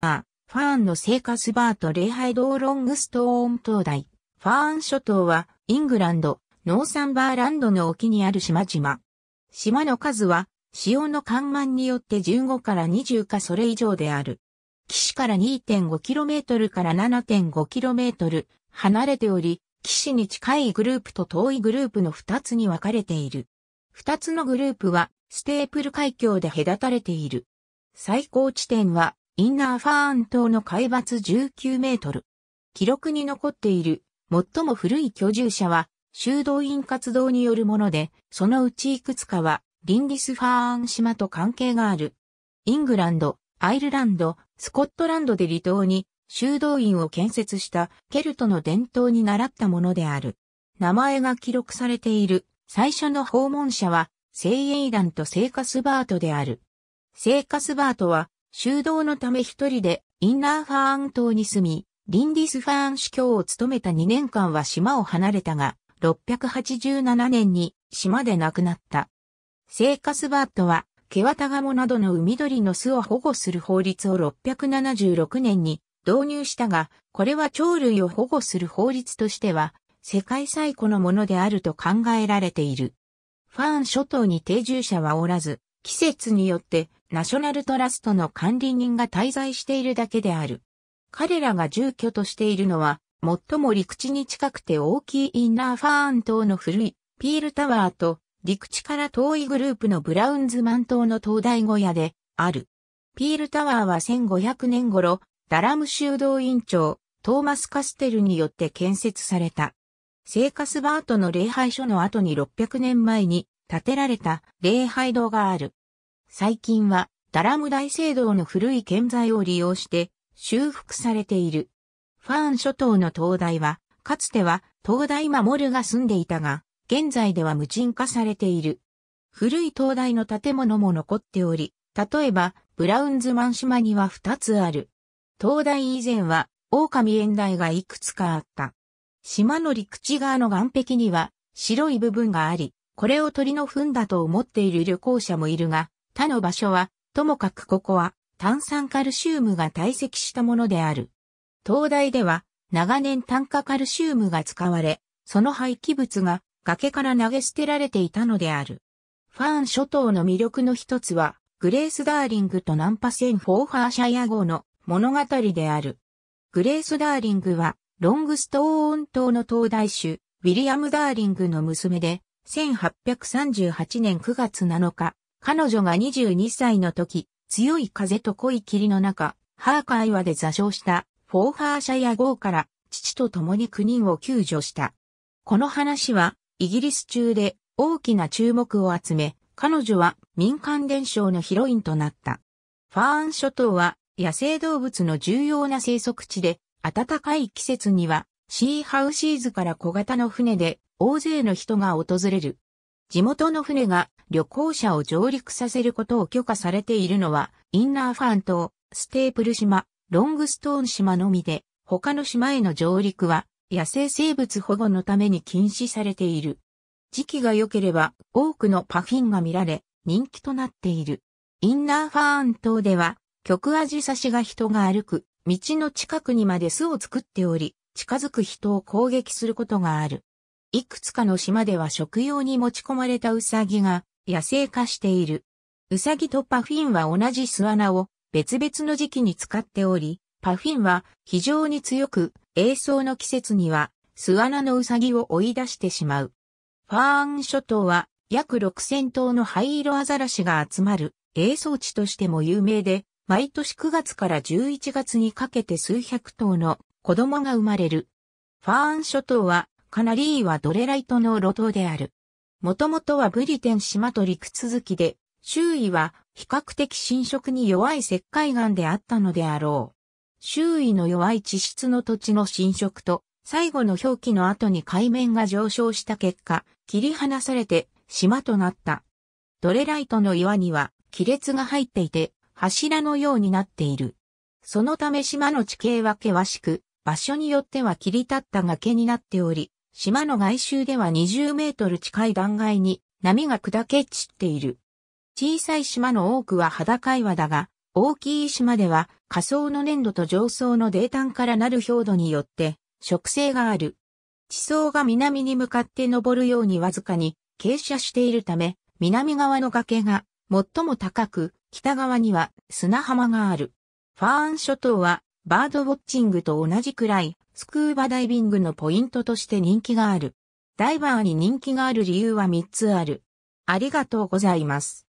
ファーンの聖カスバート礼拝堂ロングストーン灯台。ファーン諸島は、イングランド、ノーサンバーランドの沖にある島々。島の数は、潮の干満によって15から20かそれ以上である。岸から 2.5km から 7.5km 離れており、岸に近いグループと遠いグループの2つに分かれている。2つのグループはステープル海峡で隔たれている。最高地点はインナーファーン島の海抜19メートル。記録に残っている最も古い居住者は修道院活動によるもので、そのうちいくつかはリンディスファーン島と関係がある。イングランド、アイルランド、スコットランドで離島に修道院を建設したケルトの伝統に習ったものである。名前が記録されている最初の訪問者は、聖英団と聖カスバートである。聖カスバートは修道のため一人でインナーファーン島に住み、リンディスファーン主教を務めた2年間は島を離れたが、687年に島で亡くなった。セイカスバートは、ケワタガモなどの海鳥の巣を保護する法律を676年に導入したが、これは鳥類を保護する法律としては、世界最古のものであると考えられている。ファーン諸島に定住者はおらず、季節によってナショナルトラストの管理人が滞在しているだけである。彼らが住居としているのは、最も陸地に近くて大きいインナーファーン島の古いピールタワーと陸地から遠いグループのブラウンズマン島の灯台小屋である。ピールタワーは1500年頃、ダラム修道院長、トーマス・カステルによって建設された。生カスバートの礼拝所の後に600年前に建てられた礼拝堂がある。最近はダラム大聖堂の古い建材を利用して修復されている。ファーン諸島の灯台は、かつては灯台守るが住んでいたが、現在では無人化されている。古い灯台の建物も残っており、例えば、ブラウンズマン島には2つある。灯台以前は、狼園台がいくつかあった。島の陸地側の岸壁には、白い部分があり、これを鳥の糞だと思っている旅行者もいるが、他の場所は、ともかくここは炭酸カルシウムが堆積したものである。東大では長年炭化カルシウムが使われ、その廃棄物が崖から投げ捨てられていたのである。ファーン諸島の魅力の一つは、グレース・ダーリングとナンパ船フォーハーシャヤ号の物語である。グレース・ダーリングは、ロングストーン島の東大主、ウィリアム・ダーリングの娘で、1838年9月7日、彼女が22歳の時、強い風と濃い霧の中、ハーカー岩で座礁したフォーハーシャヤ号から父と共に9人を救助した。この話はイギリス中で大きな注目を集め、彼女は民間伝承のヒロインとなった。ファーン諸島は野生動物の重要な生息地で、暖かい季節にはシーハウシーズから小型の船で大勢の人が訪れる。地元の船が旅行者を上陸させることを許可されているのは、インナーファン島、ステープル島、ロングストーン島のみで、他の島への上陸は、野生生物保護のために禁止されている。時期が良ければ、多くのパフィンが見られ、人気となっている。インナーファーン島では、極アジサシが人が歩く、道の近くにまで巣を作っており、近づく人を攻撃することがある。いくつかの島では食用に持ち込まれたウサギが野生化している。ウサギとパフィンは同じ巣穴を別々の時期に使っており、パフィンは非常に強く、栄草の季節には巣穴のウサギを追い出してしまう。ファーン諸島は約6000頭の灰色アザラシが集まる栄草地としても有名で、毎年9月から11月にかけて数百頭の子供が生まれる。ファーン諸島はカナリーはドレライトの路頭である。もともとはブリテン島と陸続きで、周囲は比較的侵食に弱い石灰岩であったのであろう。周囲の弱い地質の土地の侵食と、最後の表記の後に海面が上昇した結果、切り離されて島となった。ドレライトの岩には亀裂が入っていて、柱のようになっている。そのため島の地形は険しく、場所によっては切り立った崖になっており、島の外周では20メートル近い断崖に波が砕け散っている。小さい島の多くは裸岩だが、大きい島では下層の粘土と上層の泥炭からなる氷土によって植生がある。地層が南に向かって登るようにわずかに傾斜しているため、南側の崖が最も高く、北側には砂浜がある。ファーン諸島はバードウォッチングと同じくらいスクーバダイビングのポイントとして人気がある。ダイバーに人気がある理由は3つある。ありがとうございます。